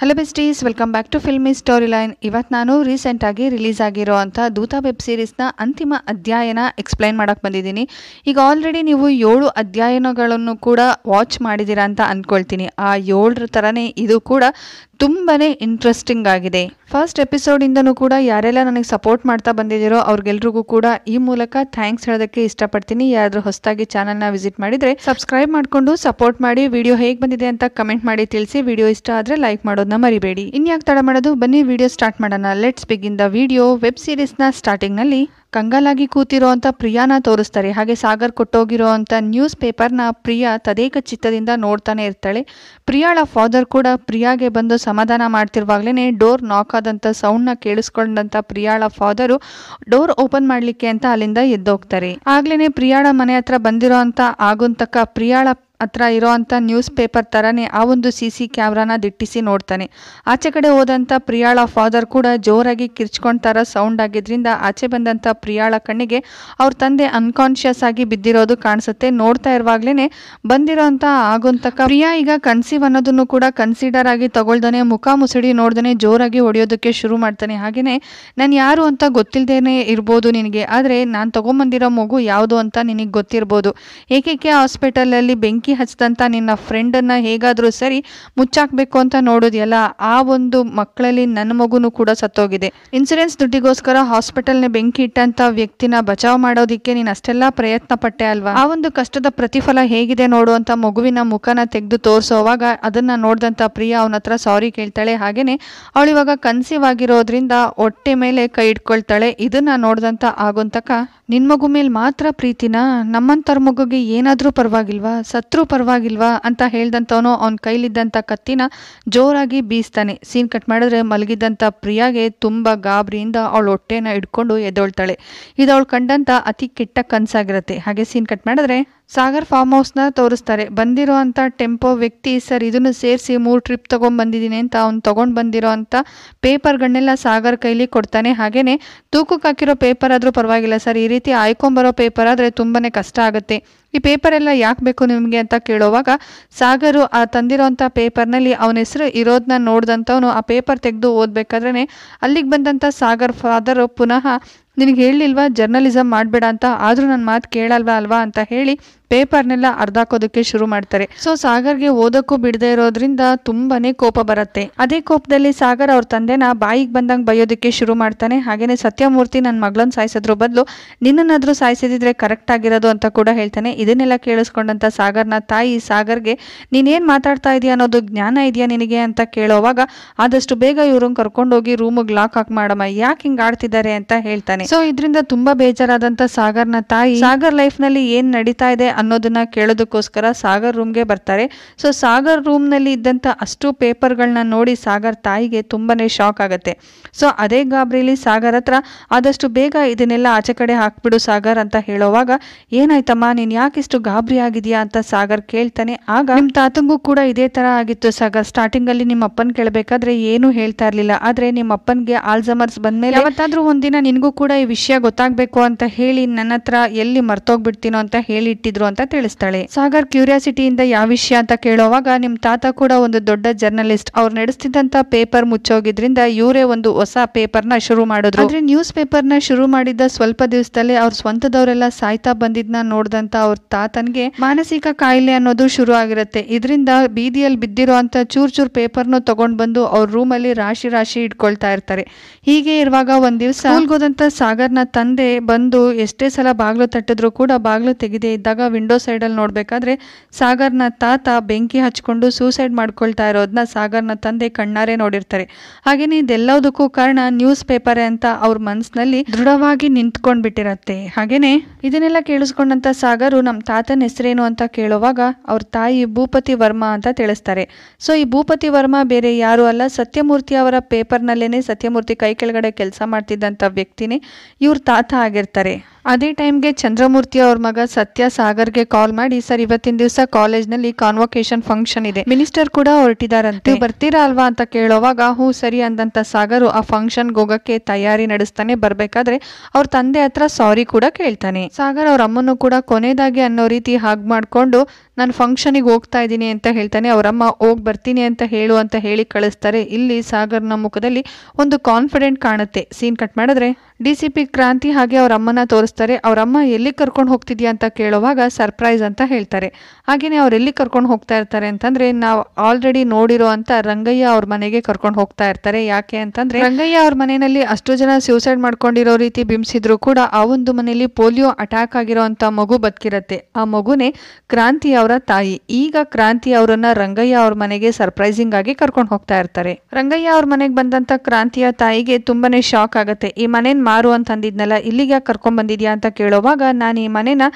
hello besties welcome back to filmy story line ಇವತ್ತು ನಾನು ರೀಸೆಂಟಾಗಿ ರಿಲೀಸ್ ಆಗಿರೋ ಅಂಥ ದೂತ ವೆಬ್ ಸೀರೀಸ್ನ ಅಂತಿಮ ಅಧ್ಯಾಯನ ಎಕ್ಸ್ಪ್ಲೈನ್ ಮಾಡೋಕ್ಕೆ ಬಂದಿದ್ದೀನಿ ಈಗ ಆಲ್ರೆಡಿ ನೀವು ಏಳು ಅಧ್ಯಯನಗಳನ್ನು ಕೂಡ ವಾಚ್ ಮಾಡಿದ್ದೀರಾ ಅಂತ ಅಂದ್ಕೊಳ್ತೀನಿ ಆ ಏಳರ ಥರನೇ ಇದು ಕೂಡ ತುಂಬಾ ಇಂಟ್ರೆಸ್ಟಿಂಗ್ ಆಗಿದೆ ಫಸ್ಟ್ ಎಪಿಸೋಡಿಂದನೂ ಕೂಡ ಯಾರೆಲ್ಲ ನನಗೆ ಸಪೋರ್ಟ್ ಮಾಡ್ತಾ ಬಂದಿದ್ದೀರೋ ಅವ್ರಿಗೆಲ್ರಿಗೂ ಕೂಡ ಈ ಮೂಲಕ ಥ್ಯಾಂಕ್ಸ್ ಹೇಳೋದಕ್ಕೆ ಇಷ್ಟಪಡ್ತೀನಿ ಯಾರಾದರೂ ಹೊಸದಾಗಿ ಚಾನಲ್ನ ವಿಸಿಟ್ ಮಾಡಿದರೆ ಸಬ್ಸ್ಕ್ರೈಬ್ ಮಾಡಿಕೊಂಡು ಸಪೋರ್ಟ್ ಮಾಡಿ ವಿಡಿಯೋ ಹೇಗೆ ಬಂದಿದೆ ಅಂತ ಕಮೆಂಟ್ ಮಾಡಿ ತಿಳಿಸಿ ವಿಡಿಯೋ ಇಷ್ಟ ಆದರೆ ಲೈಕ್ ಮಾಡೋದನ್ನ ಮರಿಬೇಡಿ ಇನ್ಯಾಕೆ ತಡ ಮಾಡೋದು ಬನ್ನಿ ವಿಡಿಯೋ ಸ್ಟಾರ್ಟ್ ಮಾಡೋಣ let's begin the video web ಸೀರೀಸ್ನ ಸ್ಟಾರ್ಟಿಂಗ್ನಲ್ಲಿ ಕಂಗಾಲಾಗಿ ಕೂತಿರೋ ಅಂತ ಪ್ರಿಯಾನ ತೋರಿಸ್ತಾರೆ ಹಾಗೆ ಸಾಗರ್ ಕೊಟ್ಟೋಗಿರೋ ಅಂತ ನ್ಯೂಸ್ ಪೇಪರ್ನ ಪ್ರಿಯಾ ತದೇಕ ಚಿತ್ತದಿಂದ ನೋಡ್ತಾನೆ ಇರ್ತಾಳೆ ಪ್ರಿಯಾಳ ಫಾದರ್ ಕೂಡ ಪ್ರಿಯಾಗೆ ಬಂದು ಸಮಾಧಾನ ಮಾಡ್ತಿರುವಾಗ್ಲೇ ಡೋರ್ ನಾಕ್ ಆದಂಥ ಸೌಂಡ್ನ ಕೇಳಿಸ್ಕೊಂಡಂಥ ಪ್ರಿಯಾಳ ಫಾದರು ಡೋರ್ ಓಪನ್ ಮಾಡಲಿಕ್ಕೆ ಅಂತ ಅಲ್ಲಿಂದ ಎದ್ದೋಗ್ತಾರೆ ಆಗ್ಲೇ ಪ್ರಿಯಾಳ ಮನೆ ಹತ್ರ ಬಂದಿರೋ ಅಂತ ಆಗುಂತಕ ಪ್ರಿಯಾಳ ಹತ್ರ ಇರೋವಂಥ ನ್ಯೂಸ್ ಪೇಪರ್ ಥರನೇ ಆ ಒಂದು ಸಿ ಸಿ ಕ್ಯಾಮ್ರಾನ ದಿಟ್ಟಿಸಿ ನೋಡ್ತಾನೆ ಆಚೆ ಕಡೆ ಹೋದಂಥ ಪ್ರಿಯಾಳ ಫಾದರ್ ಕೂಡ ಜೋರಾಗಿ ಕಿರ್ಚ್ಕೊಂತಾರ ಸೌಂಡ್ ಆಗಿದ್ದರಿಂದ ಆಚೆ ಬಂದಂಥ ಪ್ರಿಯಾಳ ಕಣ್ಣಿಗೆ ಅವ್ರ ತಂದೆ ಅನ್ಕಾನ್ಷಿಯಸ್ ಆಗಿ ಬಿದ್ದಿರೋದು ಕಾಣಿಸುತ್ತೆ ನೋಡ್ತಾ ಇರುವಾಗ್ಲೇ ಬಂದಿರೋಂಥ ಆಗೊಂತಕ ಪ್ರಿಯಾ ಈಗ ಕನ್ಸೀವ್ ಅನ್ನೋದನ್ನು ಕೂಡ ಕನ್ಸಿಡರ್ ಆಗಿ ತಗೊಳ್ದಾನೆ ಮುಖ ಮುಸುಡಿ ನೋಡ್ದೇ ಜೋರಾಗಿ ಹೊಡೆಯೋದಕ್ಕೆ ಶುರು ಮಾಡ್ತಾನೆ ಹಾಗೆಯೇ ನಾನು ಯಾರು ಅಂತ ಗೊತ್ತಿಲ್ಲದೇನೆ ಇರ್ಬೋದು ನಿನಗೆ ಆದರೆ ನಾನು ತೊಗೊಂಬಂದಿರೋ ಮಗು ಯಾವುದು ಅಂತ ನಿನಗೆ ಗೊತ್ತಿರ್ಬೋದು ಏಕೆಕೆ ಹಾಸ್ಪಿಟಲಲ್ಲಿ ಬೆಂಕಿ ಬೆಂಕಿ ಹಚ್ಚಿದಂಥ ನಿನ್ನ ಫ್ರೆಂಡನ್ನು ಹೇಗಾದರೂ ಸರಿ ಮುಚ್ಚಾಕಬೇಕು ಅಂತ ನೋಡೋದಿಯಲ್ಲ ಆ ಒಂದು ಮಕ್ಕಳಲ್ಲಿ ನನ್ನ ಮಗುನೂ ಕೂಡ ಸತ್ತೋಗಿದೆ ಇನ್ಸೂರೆನ್ಸ್ ದುಡ್ಡಿಗೋಸ್ಕರ ಹಾಸ್ಪಿಟಲ್ನ ಬೆಂಕಿ ಇಟ್ಟಂಥ ವ್ಯಕ್ತಿನ ಬಚಾವ್ ಮಾಡೋದಿಕ್ಕೆ ನೀನು ಅಷ್ಟೆಲ್ಲ ಪ್ರಯತ್ನ ಪಟ್ಟೆ ಅಲ್ವಾ ಆ ಒಂದು ಕಷ್ಟದ ಪ್ರತಿಫಲ ಹೇಗಿದೆ ನೋಡುವಂಥ ಮಗುವಿನ ಮುಖನ ತೆಗೆದು ತೋರಿಸೋವಾಗ ಅದನ್ನ ನೋಡಿದಂಥ ಪ್ರಿಯಾ ಅವನ ಹತ್ರ ಸಾರಿ ಕೇಳ್ತಾಳೆ ಹಾಗೇನೆ ಅವಳಿವಾಗ ಕನ್ಸೀವ್ ಆಗಿರೋದ್ರಿಂದ ಹೊಟ್ಟೆ ಮೇಲೆ ಕೈ ಇಟ್ಕೊಳ್ತಾಳೆ ಇದನ್ನ ನೋಡಿದಂಥ ಆಗೋಂತಕ ನಿನ್ನ ಮಗು ಮೇಲೆ ಮಾತ್ರ ಪ್ರೀತಿನ ನಮ್ಮಂತರ ಮಗುಗೆ ಏನಾದರೂ ಪರವಾಗಿಲ್ವಾ ಸತ್ತು ಸತ್ರೂ ಪರವಾಗಿಲ್ವಾ ಅಂತ ಹೇಳ್ದಂತವನು ಅವನ ಕೈಲಿದ್ದಂತ ಕತ್ತಿನ ಜೋರಾಗಿ ಬೀಸ್ತಾನೆ ಸೀನ್ ಕಟ್ ಮಾಡಿದ್ರೆ ಮಲಗಿದ್ದಂಥ ಪ್ರಿಯಾಗೆ ತುಂಬಾ ಗಾಬರಿಯಿಂದ ಅವಳು ಹೊಟ್ಟೆನ ಹಿಡ್ಕೊಂಡು ಎದೊಳ್ತಾಳೆ ಇದು ಅವಳು ಕಂಡಂಥ ಅತಿ ಕೆಟ್ಟ ಕನಸಾಗಿರುತ್ತೆ ಹಾಗೆ ಸೀನ್ ಕಟ್ ಮಾಡಿದ್ರೆ ಸಾಗರ್ ಫಾರ್ಮ್ ಹೌಸ್ನ ತೋರಿಸ್ತಾರೆ ಬಂದಿರೋ ಅಂಥ ಟೆಂಪೋ ವ್ಯಕ್ತಿ ಸರ್ ಇದನ್ನು ಸೇರಿಸಿ ಮೂರು ಟ್ರಿಪ್ ತೊಗೊಂಡ್ಬಂದಿದ್ದೀನಿ ಅಂತ ಅವ್ನು ತೊಗೊಂಡು ಬಂದಿರೋ ಅಂಥ ಪೇಪರ್ಗಳನ್ನೆಲ್ಲ ಸಾಗರ್ ಕೈಲಿ ಕೊಡ್ತಾನೆ ಹಾಗೆಯೇ ತೂಕಕ್ಕೆ ಹಾಕಿರೋ ಪೇಪರ್ ಆದರೂ ಪರವಾಗಿಲ್ಲ ಸರ್ ಈ ರೀತಿ ಆಯ್ಕೊಂಬರೋ ಪೇಪರ್ ಆದರೆ ತುಂಬಾ ಕಷ್ಟ ಆಗುತ್ತೆ ಈ ಪೇಪರ್ ಎಲ್ಲ ಯಾಕೆ ಬೇಕು ನಿಮಗೆ ಅಂತ ಕೇಳೋವಾಗ ಸಾಗರು ಆ ಅಂಥ ಪೇಪರ್ನಲ್ಲಿ ಅವನ ಹೆಸರು ಇರೋದನ್ನ ನೋಡಿದಂಥವನು ಆ ಪೇಪರ್ ತೆಗೆದು ಓದಬೇಕಾದ್ರೆ ಅಲ್ಲಿಗೆ ಬಂದಂಥ ಸಾಗರ್ ಫಾದರು ಪುನಃ ನಿನಗೆ ಹೇಳಿಲ್ವಾ ಜರ್ನಲಿಸಮ್ ಮಾಡಬೇಡ ಅಂತ ಆದರೂ ನನ್ನ ಮಾತು ಕೇಳಲ್ವಾ ಅಲ್ವಾ ಅಂತ ಹೇಳಿ ಪೇಪರ್ನೆಲ್ಲ ಅರ್ಧಾಕೋದಕ್ಕೆ ಶುರು ಮಾಡ್ತಾರೆ ಸೊ ಸಾಗರ್ಗೆ ಓದಕ್ಕೂ ಬಿಡದೆ ಇರೋದ್ರಿಂದ ತುಂಬಾನೇ ಕೋಪ ಬರುತ್ತೆ ಅದೇ ಕೋಪದಲ್ಲಿ ಸಾಗರ್ ಅವ್ರ ತಂದೆನ ಬಾಯಿಗೆ ಬಂದಂಗೆ ಬೈಯೋದಕ್ಕೆ ಶುರು ಮಾಡ್ತಾನೆ ಹಾಗೇನೆ ಸತ್ಯಮೂರ್ತಿ ನನ್ನ ಮಗಳನ್ನ ಸಾಯಿಸೋದ್ರ ಬದಲು ನಿನ್ನನ್ನಾದ್ರೂ ಸಾಯಿಸಿದ್ರೆ ಕರೆಕ್ಟ್ ಆಗಿರೋದು ಅಂತ ಕೂಡ ಹೇಳ್ತಾನೆ ಇದನ್ನೆಲ್ಲ ಕೇಳಿಸ್ಕೊಂಡಂತ ಸಾಗರ್ನ ತಾಯಿ ಸಾಗರ್ಗೆ ನೀನೇನ್ ಮಾತಾಡ್ತಾ ಇದೀಯ ಅನ್ನೋದು ಜ್ಞಾನ ಇದೆಯಾ ನಿನಗೆ ಅಂತ ಕೇಳೋವಾಗ ಆದಷ್ಟು ಬೇಗ ಇವ್ರನ್ನ ಕರ್ಕೊಂಡೋಗಿ ರೂಮಿಗೆ ಲಾಕ್ ಹಾಕ್ ಮಾಡಮ್ಮ ಯಾಕೆ ಹಿಂಗ್ ಆಡ್ತಿದ್ದಾರೆ ಅಂತ ಹೇಳ್ತಾನೆ ಸೊ ಇದ್ರಿಂದ ತುಂಬಾ ಬೇಜಾರಾದಂತ ಸಾಗರ್ನ ತಾಯಿ ಸಾಗರ್ ಲೈಫ್ ನಲ್ಲಿ ಏನ್ ನಡೀತಾ ಇದೆ ಅನ್ನೋದನ್ನ ಕೇಳೋದಕ್ಕೋಸ್ಕರ ಸಾಗರ್ ರೂಮ್ಗೆ ಬರ್ತಾರೆ ಸೊ ಸಾಗರ್ ರೂಮ್ನಲ್ಲಿ ಇದ್ದಂಥ ಅಷ್ಟು ಪೇಪರ್ಗಳನ್ನ ನೋಡಿ ಸಾಗರ್ ತಾಯಿಗೆ ತುಂಬಾ ಶಾಕ್ ಆಗುತ್ತೆ ಸೊ ಅದೇ ಗಾಬರಿಲಿ ಸಾಗರ್ ಹತ್ರ ಆದಷ್ಟು ಬೇಗ ಇದನ್ನೆಲ್ಲ ಆಚೆ ಕಡೆ ಹಾಕ್ಬಿಡು ಸಾಗರ್ ಅಂತ ಹೇಳೋವಾಗ ಏನಾಯ್ತಮ್ಮ ನೀನು ಇಷ್ಟು ಗಾಬರಿ ಆಗಿದೆಯಾ ಅಂತ ಸಾಗರ್ ಕೇಳ್ತಾನೆ ಆಗ ನಿಮ್ಮ ತಾತಂಗೂ ಕೂಡ ಇದೇ ಥರ ಆಗಿತ್ತು ಸಾಗರ್ ಸ್ಟಾರ್ಟಿಂಗಲ್ಲಿ ನಿಮ್ಮ ಅಪ್ಪನ ಕೇಳಬೇಕಾದ್ರೆ ಏನೂ ಹೇಳ್ತಾ ಇರಲಿಲ್ಲ ಆದರೆ ನಿಮ್ಮ ಅಪ್ಪನಿಗೆ ಆಲ್ಝಮರ್ಸ್ ಬಂದಮೇಲೆ ಯಾವತ್ತಾದರೂ ಒಂದಿನ ನಿನಗೂ ಕೂಡ ಈ ವಿಷಯ ಗೊತ್ತಾಗಬೇಕು ಅಂತ ಹೇಳಿ ನನ್ನ ಹತ್ರ ಎಲ್ಲಿ ಮರ್ತೋಗ್ಬಿಡ್ತೀನೋ ಅಂತ ಹೇಳಿಟ್ಟಿದ್ರು ಅಂತ ತಿಳಿಸ್ತಾಳೆ ಸಾಗರ್ ಇಂದ ಯಾವ ವಿಷಯ ಅಂತ ಕೇಳೋವಾಗ ನಿಮ್ ತಾತ ಕೂಡ ಒಂದು ದೊಡ್ಡ ಜರ್ನಲಿಸ್ಟ್ ಅವ್ರು ನಡೆಸ್ತಿದ್ದಂತ ಪೇಪರ್ ಮುಚ್ಚೋಗಿದ್ರಿಂದ ಇವರೇ ಒಂದು ಹೊಸ ಪೇಪರ್ ನ ಶುರು ಮಾಡಿದ್ರು ಆದ್ರೆ ನ್ಯೂಸ್ ಪೇಪರ್ ನ ಶುರು ಮಾಡಿದ್ದ ಸ್ವಲ್ಪ ದಿವಸದಲ್ಲೇ ಅವ್ರ ಸ್ವಂತದವರೆಲ್ಲ ಸಾಯ್ತಾ ಬಂದಿದ್ನ ನೋಡ್ದಂತ ಅವ್ರ ತಾತನ್ಗೆ ಮಾನಸಿಕ ಕಾಯಿಲೆ ಅನ್ನೋದು ಶುರು ಆಗಿರುತ್ತೆ ಇದರಿಂದ ಬೀದಿಯಲ್ಲಿ ಬಿದ್ದಿರೋ ಅಂತ ಚೂರ್ ಚೂರ್ ನ ತಗೊಂಡ್ ಬಂದು ಅವ್ರ ರೂಮಲ್ಲಿ ರಾಶಿ ರಾಶಿ ಇಟ್ಕೊಳ್ತಾ ಇರ್ತಾರೆ ಹೀಗೆ ಇರುವಾಗ ಒಂದ್ ದಿವಸ ಸಾಗರ್ ನ ತಂದೆ ಬಂದು ಎಷ್ಟೇ ಸಲ ಬಾಗ್ಲು ತಟ್ಟಿದ್ರು ಕೂಡ ಬಾಗ್ಲು ತೆಗೆದೇ ಇದ್ದಾಗ ವಿಂಡೋ ಸೈಡಲ್ಲಿ ನೋಡಬೇಕಾದ್ರೆ ಸಾಗರ್ನ ತಾತ ಬೆಂಕಿ ಹಚ್ಕೊಂಡು ಸೂಸೈಡ್ ಮಾಡ್ಕೊಳ್ತಾ ಇರೋದನ್ನ ಸಾಗರ್ನ ತಂದೆ ಕಣ್ಣಾರೆ ನೋಡಿರ್ತಾರೆ ಹಾಗೆಯೇ ಇದೆಲ್ಲದಕ್ಕೂ ಕಾರಣ ನ್ಯೂಸ್ ಪೇಪರ್ ಅಂತ ಅವ್ರ ಮನಸ್ಸಿನಲ್ಲಿ ದೃಢವಾಗಿ ಬಿಟ್ಟಿರತ್ತೆ ಹಾಗೇನೆ ಇದನ್ನೆಲ್ಲ ಕೇಳಿಸ್ಕೊಂಡಂತ ಸಾಗರು ನಮ್ಮ ತಾತನ ಹೆಸರೇನು ಅಂತ ಕೇಳುವಾಗ ಅವ್ರ ತಾಯಿ ಭೂಪತಿ ವರ್ಮಾ ಅಂತ ತಿಳಿಸ್ತಾರೆ ಸೊ ಈ ಭೂಪತಿ ವರ್ಮಾ ಬೇರೆ ಯಾರು ಅಲ್ಲ ಸತ್ಯಮೂರ್ತಿ ಅವರ ಪೇಪರ್ನಲ್ಲೇನೆ ಸತ್ಯಮೂರ್ತಿ ಕೈ ಕೆಳಗಡೆ ಕೆಲಸ ಮಾಡ್ತಿದ್ದಂಥ ವ್ಯಕ್ತಿನೇ ಇವ್ರ ತಾತ ಆಗಿರ್ತಾರೆ ಅದೇ ಟೈಮ್ಗೆ ಚಂದ್ರಮೂರ್ತಿ ಅವ್ರ ಮಗ ಸತ್ಯ ಸಾಗರ್ಗೆ ಕಾಲ್ ಮಾಡಿ ಸರ್ ಇವತ್ತಿನ ದಿವಸ ಕಾಲೇಜ್ನಲ್ಲಿ ಕಾನ್ವೊಕೇಶನ್ ಫಂಕ್ಷನ್ ಇದೆ ಮಿನಿಸ್ಟರ್ ಕೂಡ ಹೊರಟಿದಾರಂತೆ ಬರ್ತೀರಾ ಅಲ್ವಾ ಅಂತ ಕೇಳೋವಾಗ ಹ್ಞೂ ಸರಿ ಅಂದಂತ ಸಾಗರು ಆ ಫಂಕ್ಷನ್ ಹೋಗಕ್ಕೆ ತಯಾರಿ ನಡೆಸ್ತಾನೆ ಬರ್ಬೇಕಾದ್ರೆ ಅವ್ರ ತಂದೆ ಹತ್ರ ಸಾರಿ ಕೂಡ ಕೇಳ್ತಾನೆ ಸಾಗರ್ ಅವ್ರ ಅಮ್ಮನೂ ಕೂಡ ಕೊನೆಯದಾಗಿ ಅನ್ನೋ ರೀತಿ ಹಾಗೆ ಮಾಡಿಕೊಂಡು ನಾನು ಫಂಕ್ಷನಿಗೆ ಹೋಗ್ತಾ ಇದ್ದೀನಿ ಅಂತ ಹೇಳ್ತಾನೆ ಅವರಮ್ಮ ಹೋಗಿ ಬರ್ತೀನಿ ಅಂತ ಹೇಳು ಅಂತ ಹೇಳಿ ಕಳಿಸ್ತಾರೆ ಇಲ್ಲಿ ಸಾಗರ್ನ ಮುಖದಲ್ಲಿ ಒಂದು ಕಾನ್ಫಿಡೆಂಟ್ ಕಾಣುತ್ತೆ ಸೀನ್ ಕಟ್ ಮಾಡಿದ್ರೆ ಡಿ ಸಿ ಪಿ ಕ್ರಾಂತಿ ಹಾಗೆ ಅವ್ರ ಅಮ್ಮನ ತೋರಿಸ್ತಾರೆ ಅವರಮ್ಮ ಎಲ್ಲಿ ಕರ್ಕೊಂಡು ಹೋಗ್ತಿದ್ಯಾ ಅಂತ ಕೇಳುವಾಗ ಸರ್ಪ್ರೈಸ್ ಅಂತ ಹೇಳ್ತಾರೆ ಹಾಗೆಯೇ ಅವ್ರು ಎಲ್ಲಿ ಕರ್ಕೊಂಡು ಹೋಗ್ತಾ ಇರ್ತಾರೆ ಅಂತಂದ್ರೆ ನಾವು ಆಲ್ರೆಡಿ ನೋಡಿರೋ ಅಂತ ರಂಗಯ್ಯ ಅವ್ರ ಮನೆಗೆ ಕರ್ಕೊಂಡು ಹೋಗ್ತಾ ಇರ್ತಾರೆ ಯಾಕೆ ಅಂತಂದ್ರೆ ರಂಗಯ್ಯ ಅವ್ರ ಮನೆಯಲ್ಲಿ ಅಷ್ಟು ಜನ ಸ್ಯೂಸೈಡ್ ಮಾಡ್ಕೊಂಡಿರೋ ರೀತಿ ಬಿಂಬಿಸಿದ್ರು ಕೂಡ ಆ ಒಂದು ಮನೆಯಲ್ಲಿ ಪೋಲಿಯೋ ಅಟ್ಯಾಕ್ ಆಗಿರೋ ಮಗು ಬದುಕಿರತ್ತೆ ಆ ಮಗುನೇ ಕ್ರಾಂತಿ ಅವರ ತಾಯಿ ಈಗ ಕ್ರಾಂತಿ ಅವರನ್ನ ರಂಗಯ್ಯ ಅವ್ರ ಮನೆಗೆ ಸರ್ಪ್ರೈಸಿಂಗ್ ಆಗಿ ಕರ್ಕೊಂಡು ಹೋಗ್ತಾ ಇರ್ತಾರೆ ರಂಗಯ್ಯ ಅವ್ರ ಮನೆಗೆ ಬಂದಂತ ಕ್ರಾಂತಿಯ ತಾಯಿಗೆ ತುಂಬಾನೇ ಶಾಕ್ ಆಗುತ್ತೆ ಈ ಮನೇನ್ ಮಾರು ಅಂತ ಅಂದಿದ್ನಲ್ಲ ಇಲ್ಲಿಗೆ ಕರ್ಕೊಂಡ್ ಬಂದಿದ್ಯಾ ಅಂತ ಕೇಳೋವಾಗ ನಾನು ಈ ಮನೇನ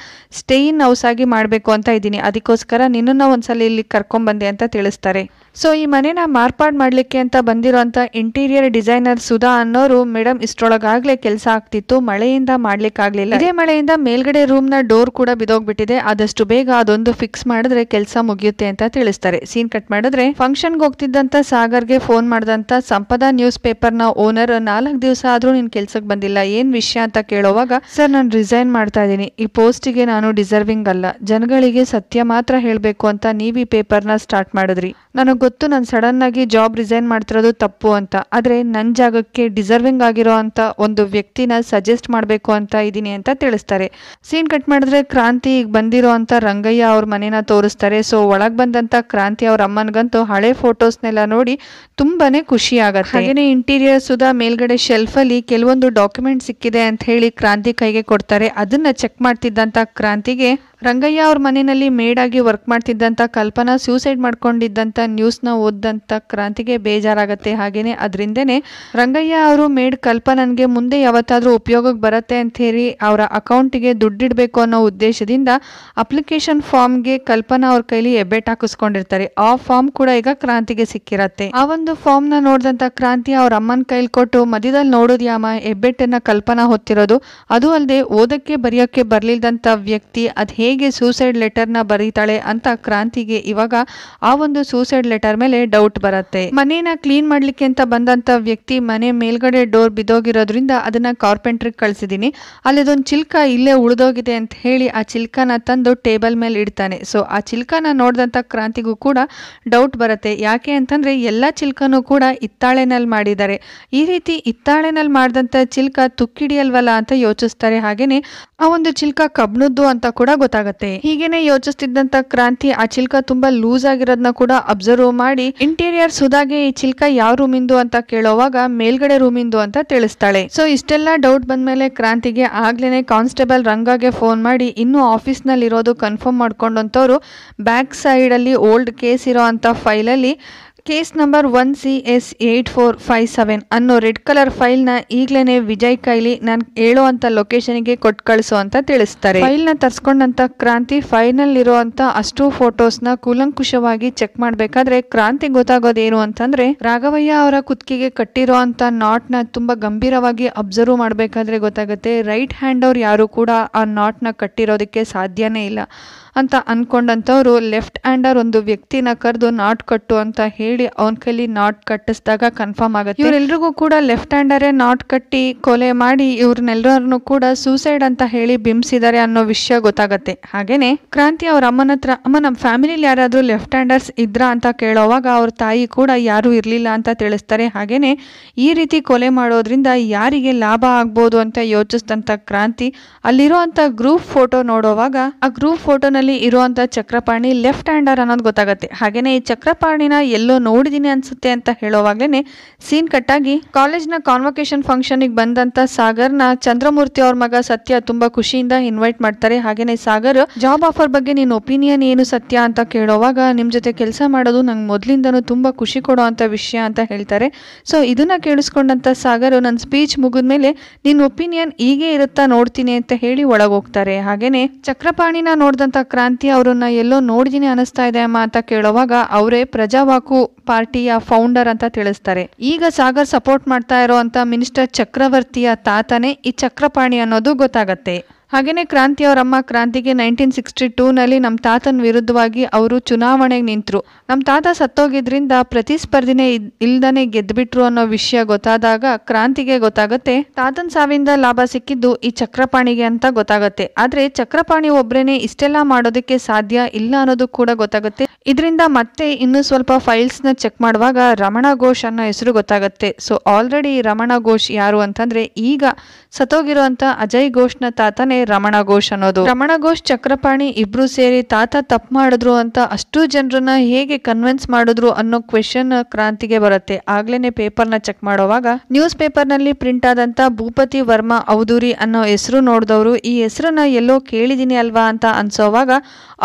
ಇನ್ ಹೌಸ್ ಆಗಿ ಮಾಡಬೇಕು ಅಂತ ಇದ್ದೀನಿ ಅದಕ್ಕೋಸ್ಕರ ನಿನ್ನನ್ನ ಒಂದ್ಸಲ ಇಲ್ಲಿ ಕರ್ಕೊಂಡ್ ಬಂದೆ ಅಂತ ತಿಳಿಸ್ತಾರೆ ಸೊ ಈ ಮನೆನ ಮಾರ್ಪಾಡು ಮಾಡಲಿಕ್ಕೆ ಅಂತ ಬಂದಿರೋಂತ ಇಂಟೀರಿಯರ್ ಡಿಸೈನರ್ ಸುಧಾ ಅನ್ನೋರು ಮೇಡಮ್ ಇಷ್ಟೊಳಗಾಗಲೇ ಕೆಲಸ ಆಗ್ತಿತ್ತು ಮಳೆಯಿಂದ ಮಾಡಲಿಕ್ಕಾಗಲಿಲ್ಲ ಇದೇ ಮಳೆಯಿಂದ ಮೇಲ್ಗಡೆ ರೂಮ್ನ ಡೋರ್ ಕೂಡ ಬಿದೋಗ್ಬಿಟ್ಟಿದೆ ಆದಷ್ಟು ಬೇಗ ಅದೊಂದು ಫಿಕ್ಸ್ ಮಾಡಿದ್ರೆ ಕೆಲಸ ಮುಗಿಯುತ್ತೆ ಅಂತ ತಿಳಿಸ್ತಾರೆ ಸೀನ್ ಕಟ್ ಮಾಡಿದ್ರೆ ಫಂಕ್ಷನ್ಗೆ ಹೋಗ್ತಿದ್ದಂಥ ಸಾಗರ್ಗೆ ಫೋನ್ ಮಾಡಿದಂಥ ಸಂಪದ ನ್ಯೂಸ್ ಪೇಪರ್ನ ಓನರ್ ನಾಲ್ಕು ದಿವಸ ಆದರೂ ನಿನ್ನ ಕೆಲಸಕ್ಕೆ ಬಂದಿಲ್ಲ ಏನು ವಿಷಯ ಅಂತ ಕೇಳೋವಾಗ ಸರ್ ನಾನು ರಿಸೈನ್ ಮಾಡ್ತಾ ಇದ್ದೀನಿ ಈ ಪೋಸ್ಟಿಗೆ ನಾನು ಡಿಸರ್ವಿಂಗ್ ಅಲ್ಲ ಜನಗಳಿಗೆ ಸತ್ಯ ಮಾತ್ರ ಹೇಳಬೇಕು ಅಂತ ನೀವು ಈ ಪೇಪರ್ನ ಸ್ಟಾರ್ಟ್ ಮಾಡಿದ್ರಿ ನನಗೆ ಗೊತ್ತು ನಾನು ಸಡನ್ನಾಗಿ ಜಾಬ್ ರಿಸೈನ್ ಮಾಡ್ತಿರೋದು ತಪ್ಪು ಅಂತ ಆದರೆ ನನ್ನ ಜಾಗಕ್ಕೆ ಡಿಸರ್ವಿಂಗ್ ಆಗಿರೋ ಅಂತ ಒಂದು ವ್ಯಕ್ತಿನ ಸಜೆಸ್ಟ್ ಮಾಡಬೇಕು ಅಂತ ಇದ್ದೀನಿ ಅಂತ ತಿಳಿಸ್ತಾರೆ ಸೀನ್ ಕಟ್ ಮಾಡಿದ್ರೆ ಕ್ರಾಂತಿ ಈಗ ಬಂದಿರೋ ಅಂತ ರಂಗಯ್ಯ ಅವ್ರ ಮನೇನ ತೋರಿಸ್ತಾರೆ ಸೊ ಒಳಗೆ ಬಂದಂಥ ಕ್ರಾಂತಿ ಅವ್ರ ಅಮ್ಮನಿಗಂತೂ ಹಳೆ ಫೋಟೋಸ್ನೆಲ್ಲ ನೋಡಿ ತುಂಬಾ ಖುಷಿ ಆಗುತ್ತೆ ಹಾಗೆಯೇ ಇಂಟೀರಿಯರ್ ಸುಧಾ ಮೇಲ್ಗಡೆ ಶೆಲ್ಫಲ್ಲಿ ಕೆಲವೊಂದು ಡಾಕ್ಯುಮೆಂಟ್ ಸಿಕ್ಕಿದೆ ಅಂತ ಹೇಳಿ ಕ್ರಾಂತಿ ಕೈಗೆ ಕೊಡ್ತಾರೆ ಅದನ್ನ ಚೆಕ್ ಮಾಡ್ತಿದ್ದಂಥ ಕ್ರಾಂತಿಗೆ ರಂಗಯ್ಯ ಅವ್ರ ಮನೆಯಲ್ಲಿ ಮೇಡ್ ಆಗಿ ವರ್ಕ್ ಮಾಡ್ತಿದ್ದಂಥ ಕಲ್ಪನಾ ಸೂಸೈಡ್ ಮಾಡ್ಕೊಂಡಿದ್ದಂಥ ನ್ಯೂಸ್ನ ಓದ್ದಂಥ ಕ್ರಾಂತಿಗೆ ಬೇಜಾರಾಗತ್ತೆ ಹಾಗೇನೆ ಅದರಿಂದನೇ ರಂಗಯ್ಯ ಅವರು ಮೇಡ್ ಕಲ್ಪನನ್ಗೆ ಮುಂದೆ ಯಾವತ್ತಾದರೂ ಉಪಯೋಗಕ್ಕೆ ಅಂತ ಹೇಳಿ ಅವರ ಅಕೌಂಟಿಗೆ ದುಡ್ಡಿಡಬೇಕು ಅನ್ನೋ ಉದ್ದೇಶದಿಂದ ಅಪ್ಲಿಕೇಶನ್ ಫಾರ್ಮ್ಗೆ ಕಲ್ಪನಾ ಅವ್ರ ಕೈಲಿ ಎಬ್ಬೆಟ್ ಹಾಕಿಸ್ಕೊಂಡಿರ್ತಾರೆ ಆ ಫಾರ್ಮ್ ಕೂಡ ಈಗ ಕ್ರಾಂತಿಗೆ ಸಿಕ್ಕಿರತ್ತೆ ಆ ಒಂದು ಫಾರ್ಮ್ನ ನೋಡಿದಂಥ ಕ್ರಾಂತಿ ಅವ್ರ ಅಮ್ಮನ ಕೈಲಿ ಕೊಟ್ಟು ಮಧ್ಯದಲ್ಲಿ ನೋಡೋದು ಯಾಮ ಕಲ್ಪನಾ ಹೊತ್ತಿರೋದು ಅದು ಅಲ್ಲದೆ ಓದಕ್ಕೆ ಬರೆಯೋಕ್ಕೆ ಬರಲಿಲ್ಲದಂಥ ವ್ಯಕ್ತಿ ಅದು ಹೇಗೆ ಹೇಗೆ ಸೂಸೈಡ್ ಲೆಟರ್ನ ಬರೀತಾಳೆ ಅಂತ ಕ್ರಾಂತಿಗೆ ಇವಾಗ ಆ ಒಂದು ಸೂಸೈಡ್ ಲೆಟರ್ ಮೇಲೆ ಡೌಟ್ ಬರುತ್ತೆ ಮನೇನ ಕ್ಲೀನ್ ಮಾಡ್ಲಿಕ್ಕೆ ಅಂತ ಬಂದಂತ ವ್ಯಕ್ತಿ ಮನೆ ಮೇಲ್ಗಡೆ ಡೋರ್ ಬಿದ್ದೋಗಿರೋದ್ರಿಂದ ಅದನ್ನ ಕಾರ್ಪೆಂಟ್ರಿಗೆ ಕಳಿಸಿದ್ದೀನಿ ಅದೊಂದು ಚಿಲ್ಕ ಇಲ್ಲೇ ಉಳಿದೋಗಿದೆ ಅಂತ ಹೇಳಿ ಆ ಚಿಲ್ಕನ ತಂದು ಟೇಬಲ್ ಮೇಲೆ ಇಡ್ತಾನೆ ಸೊ ಆ ಚಿಲ್ಕನ ನೋಡಿದಂತ ಕ್ರಾಂತಿಗೂ ಕೂಡ ಡೌಟ್ ಬರುತ್ತೆ ಯಾಕೆ ಅಂತಂದ್ರೆ ಎಲ್ಲಾ ಚಿಲ್ಕನು ಕೂಡ ಇತ್ತಾಳೆನಲ್ಲಿ ಮಾಡಿದ್ದಾರೆ ಈ ರೀತಿ ಇತ್ತಾಳೆನಲ್ಲಿ ಮಾಡಿದಂತ ಚಿಲ್ಕ ತುಕ್ಕಿಡಿಯಲ್ವಲ್ಲ ಅಂತ ಯೋಚಿಸ್ತಾರೆ ಹಾಗೇನೆ ಆ ಒಂದು ಚಿಲ್ಕ ಕಬ್ಣದ್ದು ಅಂತ ಕೂಡ ಗೊತ್ತಾಗುತ್ತೆ ಗೊತ್ತಾಗುತ್ತೆ ಹೀಗೇನೆ ಯೋಚಿಸ್ತಿದ್ದಂತ ಕ್ರಾಂತಿ ಆ ಚಿಲ್ಕ ತುಂಬಾ ಲೂಸ್ ಆಗಿರೋದನ್ನ ಕೂಡ ಅಬ್ಸರ್ವ್ ಮಾಡಿ ಇಂಟೀರಿಯರ್ ಸುದಾಗೆ ಈ ಚಿಲ್ಕ ಯಾವ ರೂಮ್ ಇಂದು ಅಂತ ಕೇಳೋವಾಗ ಮೇಲ್ಗಡೆ ರೂಮ್ ಇಂದು ಅಂತ ತಿಳಿಸ್ತಾಳೆ ಸೊ ಇಷ್ಟೆಲ್ಲ ಡೌಟ್ ಬಂದ್ಮೇಲೆ ಕ್ರಾಂತಿಗೆ ಆಗ್ಲೇನೆ ಕಾನ್ಸ್ಟೇಬಲ್ ರಂಗಾಗೆ ಫೋನ್ ಮಾಡಿ ಇನ್ನೂ ಆಫೀಸ್ ನಲ್ಲಿ ಇರೋದು ಕನ್ಫರ್ಮ್ ಮಾಡ್ಕೊಂಡಂತವ್ರು ಬ್ಯಾಕ್ ಸೈಡ್ ಅಲ್ಲಿ ಓಲ್ಡ್ ಕೇಸ್ ಇರೋ ಅಂತ ಫೈಲಲ್ಲಿ case number one C S eight four five seven ಅನ್ನೋ ರೆಡ್ ಕಲರ್ ಫೈಲ್ನ ಈಗಲೇ ವಿಜಯ್ ಕೈಲಿ ನಾನು ಹೇಳೋ ಅಂತ ಲೊಕೇಶನ್ಗೆ ಕೊಟ್ಟು ಕಳಿಸೋ ಅಂತ ತಿಳಿಸ್ತಾರೆ ಫೈಲ್ನ ತರ್ಸ್ಕೊಂಡಂತ ಕ್ರಾಂತಿ ಫೈಲ್ನಲ್ಲಿರುವಂಥ ಅಷ್ಟು ಫೋಟೋಸ್ನ ಕೂಲಂಕುಷವಾಗಿ ಚೆಕ್ ಮಾಡಬೇಕಾದ್ರೆ ಕ್ರಾಂತಿ ಗೊತ್ತಾಗೋದೇನು ಅಂತಂದ್ರೆ ರಾಘವಯ್ಯ ಅವರ ಕುತ್ತಿಗೆಗೆ ಕಟ್ಟಿರೋ ಅಂತ ನಾಟ್ನ ತುಂಬಾ ಗಂಭೀರವಾಗಿ ಅಬ್ಸರ್ವ್ ಮಾಡಬೇಕಾದ್ರೆ ಗೊತ್ತಾಗುತ್ತೆ ರೈಟ್ ಹ್ಯಾಂಡ್ ಅವ್ರು ಯಾರು ಕೂಡ ಆ ನಾಟ್ನ ಕಟ್ಟಿರೋದಕ್ಕೆ ಸಾಧ್ಯನೇ ಇಲ್ಲ ಅಂತ ಅಂದ್ಕೊಂಡಂಥವ್ರು ಲೆಫ್ಟ್ ಹ್ಯಾಂಡರ್ ಒಂದು ವ್ಯಕ್ತಿನ ಕರೆದು ನಾಟ್ ಕಟ್ಟು ಅಂತ ಹೇಳಿ ಅವನ ಕೈಲಿ ನಾಟ್ ಕಟ್ಟಿಸಿದಾಗ ಕನ್ಫರ್ಮ್ ಆಗುತ್ತೆ ಇವರೆಲ್ರಿಗೂ ಕೂಡ ಲೆಫ್ಟ್ ಹ್ಯಾಂಡರೇ ನಾಟ್ ಕಟ್ಟಿ ಕೊಲೆ ಮಾಡಿ ಇವ್ರನ್ನೆಲ್ಲರನ್ನು ಕೂಡ ಸೂಸೈಡ್ ಅಂತ ಹೇಳಿ ಬಿಂಬಿಸಿದ್ದಾರೆ ಅನ್ನೋ ವಿಷಯ ಗೊತ್ತಾಗತ್ತೆ ಹಾಗೇನೆ ಕ್ರಾಂತಿ ಅವ್ರ ಅಮ್ಮನ ಹತ್ರ ಅಮ್ಮ ನಮ್ಮ ಫ್ಯಾಮಿಲಿಲಿ ಯಾರಾದರೂ ಲೆಫ್ಟ್ ಹ್ಯಾಂಡರ್ಸ್ ಇದ್ರಾ ಅಂತ ಕೇಳೋವಾಗ ಅವ್ರ ತಾಯಿ ಕೂಡ ಯಾರೂ ಇರಲಿಲ್ಲ ಅಂತ ತಿಳಿಸ್ತಾರೆ ಹಾಗೇನೆ ಈ ರೀತಿ ಕೊಲೆ ಮಾಡೋದ್ರಿಂದ ಯಾರಿಗೆ ಲಾಭ ಆಗ್ಬೋದು ಅಂತ ಯೋಚಿಸಿದಂಥ ಕ್ರಾಂತಿ ಅಲ್ಲಿರೋ ಗ್ರೂಪ್ ಫೋಟೋ ನೋಡೋವಾಗ ಆ ಗ್ರೂಪ್ ಫೋಟೋನ ನಲ್ಲಿ ಇರುವಂಥ ಚಕ್ರಪಾಣಿ ಲೆಫ್ಟ್ ಹ್ಯಾಂಡರ್ ಅನ್ನೋದು ಗೊತ್ತಾಗುತ್ತೆ ಹಾಗೆಯೇ ಈ ಚಕ್ರಪಾಣಿನ ಎಲ್ಲೋ ನೋಡಿದ್ದೀನಿ ಅನಿಸುತ್ತೆ ಅಂತ ಹೇಳೋವಾಗಲೇ ಸೀನ್ ಕಟ್ಟಾಗಿ ಕಾಲೇಜ್ನ ಕಾನ್ವೊಕೇಶನ್ ಫಂಕ್ಷನಿಗೆ ಬಂದಂಥ ಸಾಗರ್ನ ಚಂದ್ರಮೂರ್ತಿ ಅವ್ರ ಮಗ ಸತ್ಯ ತುಂಬ ಖುಷಿಯಿಂದ ಇನ್ವೈಟ್ ಮಾಡ್ತಾರೆ ಹಾಗೆಯೇ ಸಾಗರ್ ಜಾಬ್ ಆಫರ್ ಬಗ್ಗೆ ನಿನ್ನ ಒಪಿನಿಯನ್ ಏನು ಸತ್ಯ ಅಂತ ಕೇಳೋವಾಗ ನಿಮ್ಮ ಜೊತೆ ಕೆಲಸ ಮಾಡೋದು ನಂಗೆ ಮೊದಲಿಂದನೂ ತುಂಬ ಖುಷಿ ಕೊಡೋ ಅಂಥ ವಿಷಯ ಅಂತ ಹೇಳ್ತಾರೆ ಸೊ ಇದನ್ನು ಕೇಳಿಸ್ಕೊಂಡಂಥ ಸಾಗರ್ ನನ್ನ ಸ್ಪೀಚ್ ಮುಗಿದ್ಮೇಲೆ ನಿನ್ನ ಒಪಿನಿಯನ್ ಹೀಗೆ ಇರುತ್ತಾ ನೋಡ್ತೀನಿ ಅಂತ ಹೇಳಿ ಒಳಗೋಗ್ತಾರೆ ಹಾಗೆಯೇ ಚಕ್ರಪಾಣಿನ ನೋಡಿದಂಥ ಕ್ರಾಂತಿ ಅವರನ್ನ ಎಲ್ಲೋ ನೋಡಿದೀನಿ ಅನಿಸ್ತಾ ಇದೆ ಅಮ್ಮ ಅಂತ ಕೇಳುವಾಗ ಅವರೇ ಪ್ರಜಾವಾಕು ಪಾರ್ಟಿಯ ಫೌಂಡರ್ ಅಂತ ತಿಳಿಸ್ತಾರೆ ಈಗ ಸಾಗರ್ ಸಪೋರ್ಟ್ ಮಾಡ್ತಾ ಇರೋ ಅಂತ ಮಿನಿಸ್ಟರ್ ಚಕ್ರವರ್ತಿಯ ತಾತನೇ ಈ ಚಕ್ರಪಾಣಿ ಅನ್ನೋದು ಗೊತ್ತಾಗತ್ತೆ ಹಾಗೆಯೇ ಕ್ರಾಂತಿ ಅವರಮ್ಮ ಕ್ರಾಂತಿಗೆ ನೈನ್ಟೀನ್ ಸಿಕ್ಸ್ಟಿ ಟೂನಲ್ಲಿ ನಮ್ಮ ತಾತನ ವಿರುದ್ಧವಾಗಿ ಅವರು ಚುನಾವಣೆಗೆ ನಿಂತರು ನಮ್ಮ ತಾತ ಸತ್ತೋಗಿದ್ರಿಂದ ಪ್ರತಿಸ್ಪರ್ಧಿನೇ ಇಲ್ದನೆ ಗೆದ್ದುಬಿಟ್ರು ಅನ್ನೋ ವಿಷಯ ಗೊತ್ತಾದಾಗ ಕ್ರಾಂತಿಗೆ ಗೊತ್ತಾಗುತ್ತೆ ತಾತನ ಸಾವಿಂದ ಲಾಭ ಸಿಕ್ಕಿದ್ದು ಈ ಚಕ್ರಪಾಣಿಗೆ ಅಂತ ಗೊತ್ತಾಗುತ್ತೆ ಆದರೆ ಚಕ್ರಪಾಣಿ ಒಬ್ಬರೇನೆ ಇಷ್ಟೆಲ್ಲ ಮಾಡೋದಕ್ಕೆ ಸಾಧ್ಯ ಇಲ್ಲ ಅನ್ನೋದು ಕೂಡ ಗೊತ್ತಾಗುತ್ತೆ ಇದರಿಂದ ಮತ್ತೆ ಇನ್ನೂ ಸ್ವಲ್ಪ ಫೈಲ್ಸ್ನ ಚೆಕ್ ಮಾಡುವಾಗ ರಮಣ ಘೋಷ್ ಅನ್ನೋ ಹೆಸರು ಗೊತ್ತಾಗುತ್ತೆ ಸೊ ಆಲ್ರೆಡಿ ರಮಣ ಘೋಷ್ ಯಾರು ಅಂತಂದರೆ ಈಗ ಸತ್ತೋಗಿರುವಂಥ ಅಜಯ್ ಘೋಷ್ನ ತಾತನೇ ರಮಣ ಘೋಷ್ ಅನ್ನೋದು ರಮಣ ಘೋಷ್ ಚಕ್ರಪಾಣಿ ಇಬ್ರು ಸೇರಿ ತಾತ ತಪ್ಪು ಮಾಡಿದ್ರು ಅಂತ ಅಷ್ಟು ಜನರನ್ನ ಹೇಗೆ ಕನ್ವಿನ್ಸ್ ಮಾಡಿದ್ರು ಅನ್ನೋ ಕ್ವೆಶನ್ ಕ್ರಾಂತಿಗೆ ಬರುತ್ತೆ ಆಗ್ಲೇನೆ ಪೇಪರ್ನ ಚೆಕ್ ಮಾಡೋವಾಗ ನ್ಯೂಸ್ ಪೇಪರ್ನಲ್ಲಿ ಪ್ರಿಂಟ್ ಆದಂತ ಭೂಪತಿ ವರ್ಮಾ ಔದೂರಿ ಅನ್ನೋ ಹೆಸರು ನೋಡಿದವರು ಈ ಹೆಸರನ್ನ ಎಲ್ಲೋ ಕೇಳಿದೀನಿ ಅಲ್ವಾ ಅಂತ ಅನ್ಸೋವಾಗ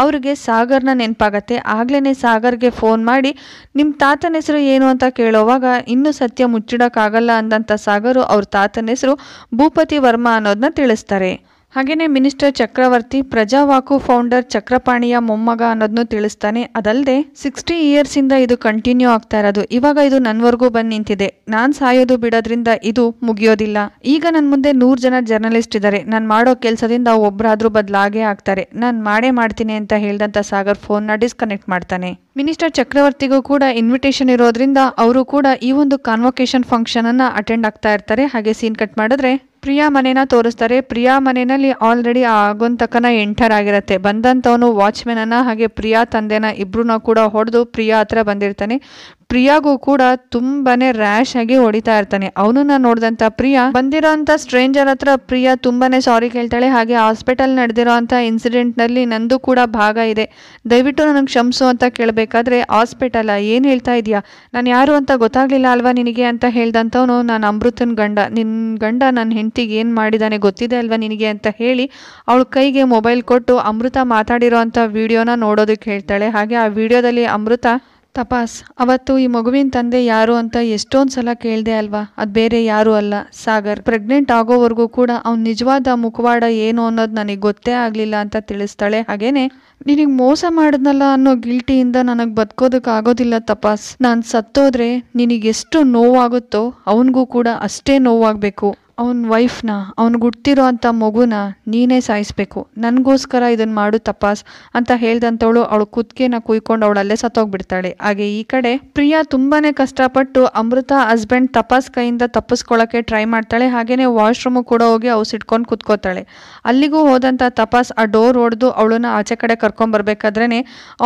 ಅವ್ರಿಗೆ ಸಾಗರ್ನ ನೆನಪಾಗತ್ತೆ ಆಗ್ಲೇನೆ ಸಾಗರ್ಗೆ ಫೋನ್ ಮಾಡಿ ನಿಮ್ ತಾತನ ಹೆಸರು ಏನು ಅಂತ ಕೇಳೋವಾಗ ಇನ್ನು ಸತ್ಯ ಮುಚ್ಚಿಡಕ್ಕಾಗಲ್ಲ ಅಂದಂತ ಸಾಗರ್ ಅವ್ರ ತಾತನ ಹೆಸರು ಭೂಪತಿ ವರ್ಮಾ ಅನ್ನೋದನ್ನ ತಿಳಿಸ್ತಾರೆ ಹಾಗೆಯೇ ಮಿನಿಸ್ಟರ್ ಚಕ್ರವರ್ತಿ ಪ್ರಜಾವಾಕು ಫೌಂಡರ್ ಚಕ್ರಪಾಣಿಯ ಮೊಮ್ಮಗ ಅನ್ನೋದನ್ನು ತಿಳಿಸ್ತಾನೆ ಅದಲ್ಲದೆ ಸಿಕ್ಸ್ಟಿ ಇಯರ್ಸಿಂದ ಇದು ಕಂಟಿನ್ಯೂ ಆಗ್ತಾ ಇರೋದು ಇವಾಗ ಇದು ನನ್ವರೆಗೂ ಬಂದು ನಿಂತಿದೆ ನಾನು ಸಾಯೋದು ಬಿಡೋದ್ರಿಂದ ಇದು ಮುಗಿಯೋದಿಲ್ಲ ಈಗ ನನ್ನ ಮುಂದೆ ನೂರು ಜನ ಜರ್ನಲಿಸ್ಟ್ ಇದ್ದಾರೆ ನಾನು ಮಾಡೋ ಕೆಲಸದಿಂದ ಒಬ್ಬರಾದ್ರೂ ಬದಲಾಗೇ ಆಗ್ತಾರೆ ನಾನು ಮಾಡೇ ಮಾಡ್ತೀನಿ ಅಂತ ಹೇಳಿದಂಥ ಸಾಗರ್ ಫೋನ್ನ ಡಿಸ್ಕನೆಕ್ಟ್ ಮಾಡ್ತಾನೆ ಮಿನಿಸ್ಟರ್ ಚಕ್ರವರ್ತಿಗೂ ಕೂಡ ಇನ್ವಿಟೇಷನ್ ಇರೋದ್ರಿಂದ ಅವರು ಕೂಡ ಈ ಒಂದು ಕಾನ್ವೊಕೇಶನ್ ಫಂಕ್ಷನ್ ಅನ್ನ ಅಟೆಂಡ್ ಆಗ್ತಾ ಇರ್ತಾರೆ ಹಾಗೆ ಸೀನ್ ಕಟ್ ಮಾಡಿದ್ರೆ ಪ್ರಿಯಾ ಮನೇನ ತೋರಿಸ್ತಾರೆ ಪ್ರಿಯಾ ಮನೆಯಲ್ಲಿ ಆಲ್ರೆಡಿ ಆಗೋಂತಕನ ಎಂಟರ್ ಆಗಿರುತ್ತೆ ಬಂದಂಥವನು ವಾಚ್ಮೆನನ್ನು ಹಾಗೆ ಪ್ರಿಯಾ ತಂದೆನ ಇಬ್ರುನ ಕೂಡ ಹೊಡೆದು ಪ್ರಿಯಾ ಹತ್ರ ಬಂದಿರ್ತಾನೆ ಪ್ರಿಯಾಗೂ ಕೂಡ ತುಂಬಾನೇ ರ್ಯಾಶ್ ಆಗಿ ಹೊಡಿತಾ ಇರ್ತಾನೆ ಅವನನ್ನ ನೋಡಿದಂತ ಪ್ರಿಯಾ ಬಂದಿರೋ ಸ್ಟ್ರೇಂಜರ್ ಹತ್ರ ಪ್ರಿಯಾ ತುಂಬಾನೇ ಸಾರಿ ಕೇಳ್ತಾಳೆ ಹಾಗೆ ಹಾಸ್ಪಿಟಲ್ ನಡೆದಿರೋ ಅಂತ ಇನ್ಸಿಡೆಂಟ್ ನಲ್ಲಿ ನಂದು ಕೂಡ ಭಾಗ ಇದೆ ದಯವಿಟ್ಟು ನನಗೆ ಕ್ಷಮಿಸು ಅಂತ ಕೇಳಬೇಕಾದ್ರೆ ಹಾಸ್ಪಿಟಲ್ ಏನು ಹೇಳ್ತಾ ಇದೀಯಾ ನಾನು ಯಾರು ಅಂತ ಗೊತ್ತಾಗ್ಲಿಲ್ಲ ಅಲ್ವಾ ನಿನಗೆ ಅಂತ ಹೇಳ್ದಂಥವನು ನಾನು ಅಮೃತನ್ ಗಂಡ ನಿನ್ನ ಗಂಡ ನನ್ನ ಹೆಂಡತಿಗೆ ಏನು ಮಾಡಿದಾನೆ ಗೊತ್ತಿದೆ ಅಲ್ವಾ ನಿನಗೆ ಅಂತ ಹೇಳಿ ಅವಳ ಕೈಗೆ ಮೊಬೈಲ್ ಕೊಟ್ಟು ಅಮೃತ ಮಾತಾಡಿರೋ ಅಂಥ ವಿಡಿಯೋನ ನೋಡೋದಕ್ಕೆ ಹೇಳ್ತಾಳೆ ಹಾಗೆ ಆ ವಿಡಿಯೋದಲ್ಲಿ ಅಮೃತ ತಪಾಸ್ ಅವತ್ತು ಈ ಮಗುವಿನ ತಂದೆ ಯಾರು ಅಂತ ಎಷ್ಟೊಂದು ಸಲ ಕೇಳಿದೆ ಅಲ್ವಾ ಅದು ಬೇರೆ ಯಾರು ಅಲ್ಲ ಸಾಗರ್ ಪ್ರೆಗ್ನೆಂಟ್ ಆಗೋವರೆಗೂ ಕೂಡ ಅವ್ನ ನಿಜವಾದ ಮುಖವಾಡ ಏನು ಅನ್ನೋದು ನನಗೆ ಗೊತ್ತೇ ಆಗಲಿಲ್ಲ ಅಂತ ತಿಳಿಸ್ತಾಳೆ ಹಾಗೇನೆ ನಿನಗೆ ಮೋಸ ಮಾಡಿದ್ನಲ್ಲ ಅನ್ನೋ ಗಿಲ್ಟಿಯಿಂದ ನನಗೆ ಬದುಕೋದಕ್ಕೆ ಆಗೋದಿಲ್ಲ ತಪಾಸ್ ನಾನು ಸತ್ತೋದ್ರೆ ನಿನಗೆಷ್ಟು ನೋವಾಗುತ್ತೋ ಅವನಿಗೂ ಕೂಡ ಅಷ್ಟೇ ನೋವಾಗಬೇಕು ಅವನ ವೈಫ್ನ ಅವ್ನಿಗೆ ಹುಟ್ಟಿರೋ ಅಂಥ ಮಗುನ ನೀನೇ ಸಾಯಿಸ್ಬೇಕು ನನಗೋಸ್ಕರ ಇದನ್ನು ಮಾಡು ತಪಾಸ್ ಅಂತ ಹೇಳ್ದಂಥವಳು ಅವಳು ಕುತ್ತಿಗೆನ ಕುಯ್ಕೊಂಡು ಅವಳಲ್ಲೇ ಸತ್ತೋಗ್ಬಿಡ್ತಾಳೆ ಹಾಗೆ ಈ ಕಡೆ ಪ್ರಿಯಾ ತುಂಬಾ ಕಷ್ಟಪಟ್ಟು ಅಮೃತ ಹಸ್ಬೆಂಡ್ ತಪಾಸ್ ಕೈಯಿಂದ ತಪ್ಪಿಸ್ಕೊಳ್ಳೋಕ್ಕೆ ಟ್ರೈ ಮಾಡ್ತಾಳೆ ಹಾಗೆಯೇ ವಾಶ್ರೂಮು ಕೂಡ ಹೋಗಿ ಅವ್ಸ್ ಇಟ್ಕೊಂಡು ಕುತ್ಕೋತಾಳೆ ಅಲ್ಲಿಗೂ ಹೋದಂಥ ತಪಾಸ್ ಆ ಡೋರ್ ಹೊಡೆದು ಅವಳನ್ನ ಆಚೆ ಕಡೆ ಕರ್ಕೊಂಬರ್ಬೇಕಾದ್ರೆ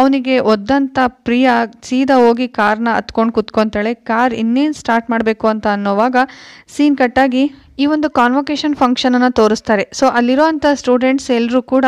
ಅವನಿಗೆ ಒದ್ದಂಥ ಪ್ರಿಯಾ ಸೀದಾ ಹೋಗಿ ಕಾರ್ನ ಹತ್ಕೊಂಡು ಕುತ್ಕೊತಾಳೆ ಕಾರ್ ಇನ್ನೇನು ಸ್ಟಾರ್ಟ್ ಮಾಡಬೇಕು ಅಂತ ಅನ್ನೋವಾಗ ಸೀನ್ ಕಟ್ಟಾಗಿ ಈ ಒಂದು ಕಾನ್ವೊಕೇಶನ್ ಫಂಕ್ಷನನ್ನು ತೋರಿಸ್ತಾರೆ ಸೊ ಅಲ್ಲಿರೋಂತ ಸ್ಟೂಡೆಂಟ್ಸ್ ಎಲ್ಲರೂ ಕೂಡ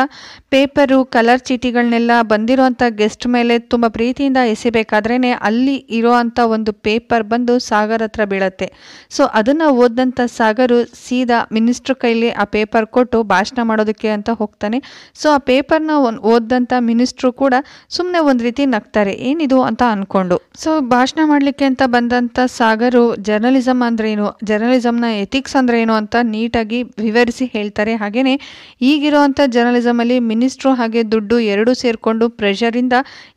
ಪೇಪರು ಕಲರ್ ಚೀಟಿಗಳನ್ನೆಲ್ಲ ಬಂದಿರೋವಂಥ ಗೆಸ್ಟ್ ಮೇಲೆ ತುಂಬ ಪ್ರೀತಿಯಿಂದ ಎಸಿಬೇಕಾದ್ರೇ ಅಲ್ಲಿ ಇರೋವಂಥ ಒಂದು ಪೇಪರ್ ಬಂದು ಸಾಗರ್ ಹತ್ರ ಬೀಳತ್ತೆ ಸೊ ಅದನ್ನ ಓದಿದಂಥ ಸಾಗರು ಸೀದಾ ಮಿನಿಸ್ಟರ್ ಕೈಲಿ ಆ ಪೇಪರ್ ಕೊಟ್ಟು ಭಾಷಣ ಮಾಡೋದಕ್ಕೆ ಅಂತ ಹೋಗ್ತಾನೆ ಸೊ ಆ ಪೇಪರ್ನ ಓದಿದಂಥ ಮಿನಿಸ್ಟ್ರು ಕೂಡ ಸುಮ್ಮನೆ ಒಂದು ರೀತಿ ನಗ್ತಾರೆ ಏನಿದು ಅಂತ ಅಂದ್ಕೊಂಡು ಸೊ ಭಾಷಣ ಮಾಡಲಿಕ್ಕೆ ಅಂತ ಬಂದಂತ ಸಾಗರು ಜರ್ನಲಿಸಮ್ ಅಂದ್ರೇನು ಜರ್ನಲಿಸಮ್ನ ಎಥಿಕ್ಸ್ ಅಂದ್ರೆ ಏನು ಅಂತ ನೀಟಾಗಿ ವಿವರಿಸಿ ಹೇಳ್ತಾರೆ ಹಾಗೆಯೇ ಈಗಿರುವಂಥ ಜರ್ನಲಿಸಮಲ್ಲಿ ಮಿನಿಸ್ಟ್ರು ಹಾಗೆ ದುಡ್ಡು ಎರಡೂ ಸೇರಿಕೊಂಡು ಪ್ರೆಷರಿಂದ